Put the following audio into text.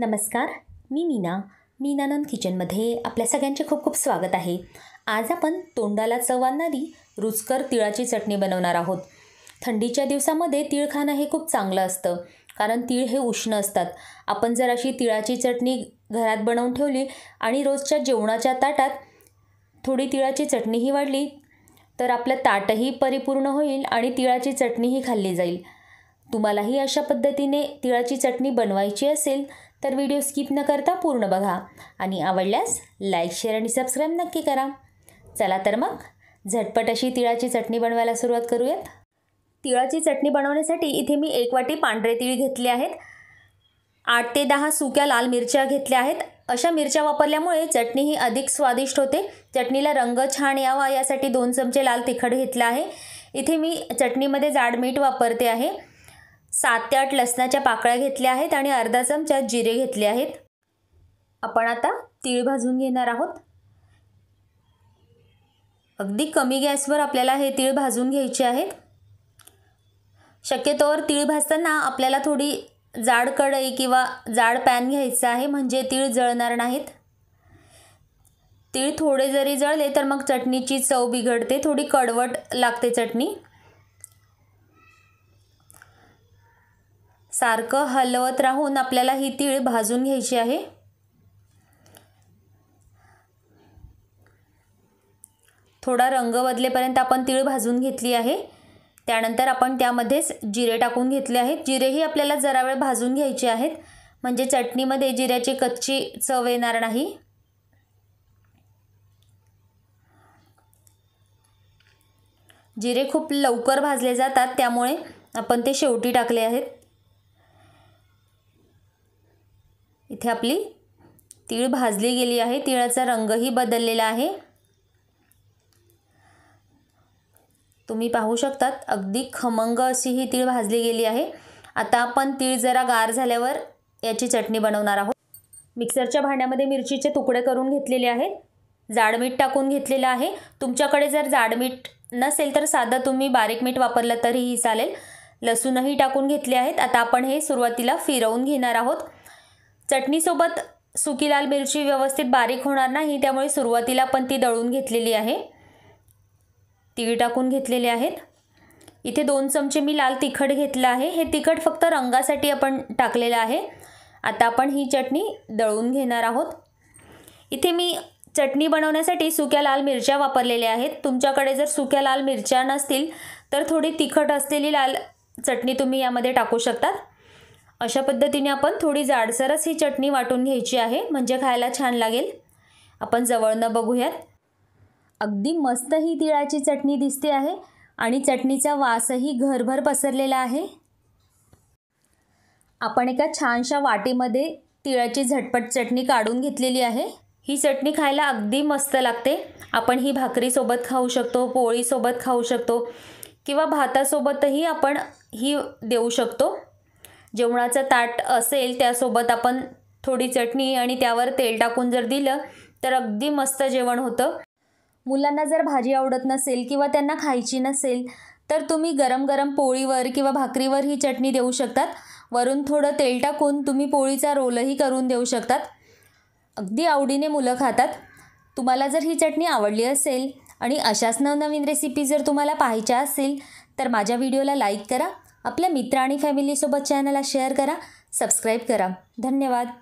नमस्कार मी मीना मीनानंद किचनमध्ये आपल्या सगळ्यांचे खूप खूप स्वागत आहे आज आपण तोंडाला चव आणणारी रुचकर तिळाची चटणी बनवणार आहोत थंडीच्या दिवसामध्ये तिळ खाणं हे खूप चांगलं असतं कारण तिळ हे उष्ण असतात आपण जर अशी तिळाची चटणी घरात बनवून ठेवली आणि रोजच्या जेवणाच्या ताटात थोडी तिळाची चटणीही वाढली तर आपलं ताटही परिपूर्ण होईल आणि तिळाची चटणीही खाल्ली जाईल तुम्हालाही अशा पद्धतीने तिळाची चटणी बनवायची असेल तर व्हिडिओ स्किप न करता पूर्ण बघा आणि आवडल्यास लाईक शेअर आणि सबस्क्राईब नक्की करा चला तर मग झटपट अशी तिळाची चटणी बनवायला सुरुवात करूयात तिळाची चटणी बनवण्यासाठी इथे मी एक वाटी पांढरे तिळ घेतले आहेत आठ ते दहा सुक्या लाल मिरच्या घेतल्या आहेत अशा मिरच्या वापरल्यामुळे चटणी ही अधिक स्वादिष्ट होते चटणीला रंग छान यावा यासाठी दोन चमचे लाल तिखट घेतलं आहे इथे मी चटणीमध्ये जाड मीठ वापरते आहे सात ते आठ लसणाच्या पाकळ्या घेतल्या आहेत आणि अर्धा चमचा जिरे घेतले आहेत आपण आता तीळ भाजून घेणार आहोत अगदी कमी गॅसवर आपल्याला हे तीळ भाजून घ्यायचे आहेत शक्यतोवर तीळ भाजताना आपल्याला थोडी जाड कढई किंवा जाड पॅन घ्यायचं आहे म्हणजे तीळ जळणार नाहीत तीळ थोडे जरी जळले तर मग चटणीची चव बिघडते थोडी कडवट लागते चटणी सारखं हलवत राहून आपल्याला ही तीळ भाजून घ्यायची आहे थोडा रंग बदलेपर्यंत आपण तीळ भाजून घेतली आहे त्यानंतर आपण त्यामध्येच जिरे टाकून घेतले आहेत जिरेही आपल्याला जरा वेळ भाजून घ्यायचे आहेत म्हणजे चटणीमध्ये जिऱ्याची कच्ची चव येणार नाही जिरे खूप लवकर भाजले जातात त्यामुळे आपण ते शेवटी टाकले आहेत इथे आपली तीळ भाजली गेली आहे तिळाचा रंगही बदललेला आहे तुम्ही पाहू शकतात अगदी खमंग अशी ही तीळ भाजली गेली आहे आता आपण तीळ जरा गार झाल्यावर याची चटणी बनवणार आहोत मिक्सरच्या भांड्यामध्ये मिरचीचे तुकडे करून घेतलेले आहेत जाड मीठ टाकून घेतलेलं आहे तुमच्याकडे जर जाड मीठ नसेल तर साधं तुम्ही बारीक मीठ वापरलं तरीही चालेल लसूणही टाकून घेतले आहेत आता आपण हे सुरुवातीला फिरवून घेणार आहोत चटणीसोबत सुकी लाल मिरची व्यवस्थित बारीक होणार नाही त्यामुळे सुरुवातीला पण ती दळून घेतलेली आहे तीळ टाकून घेतलेले आहेत इथे दोन चमचे मी लाल तिखट घेतलं आहे हे तिखट फक्त रंगासाठी आपण टाकलेलं आहे आता आपण ही चटणी दळून घेणार आहोत इथे मी चटणी बनवण्यासाठी सुक्या लाल मिरच्या वापरलेल्या आहेत तुमच्याकडे जर सुक्या लाल मिरच्या नसतील तर थोडी तिखट असलेली लाल चटणी तुम्ही यामध्ये टाकू शकतात अशा पद्धतीने आपण थोडी जाडसरच ही चटणी वाटून घ्यायची आहे म्हणजे खायला छान लागेल आपण जवळनं बघूयात अगदी मस्त ही तिळाची चटणी दिसते आहे आणि चटणीचा वासही घरभर पसरलेला आहे आपण एका छानशा वाटीमध्ये तिळाची झटपट चटणी काढून घेतलेली आहे ही चटणी खायला अगदी मस्त लागते आपण ही भाकरीसोबत खाऊ शकतो पोळीसोबत खाऊ शकतो किंवा भातासोबतही आपण ही देऊ शकतो जेवणाचं ताट असेल त्यासोबत आपण थोडी चटणी आणि त्यावर तेल टाकून जर दिलं तर अगदी मस्त जेवण होतं मुलांना जर भाजी आवडत नसेल किंवा त्यांना खायची नसेल तर तुम्ही गरम गरम पोळीवर किंवा भाकरीवर ही चटणी देऊ शकतात वरून थोडं तेल टाकून तुम्ही पोळीचा रोलही करून देऊ शकतात अगदी आवडीने मुलं खातात तुम्हाला जर ही चटणी आवडली असेल आणि अशाच नवनवीन रेसिपी जर तुम्हाला पाहायच्या असेल तर माझ्या व्हिडिओला लाईक करा आपल्या मित्र आणि फॅमिलीसोबत चॅनलला शेअर करा सबस्क्राईब करा धन्यवाद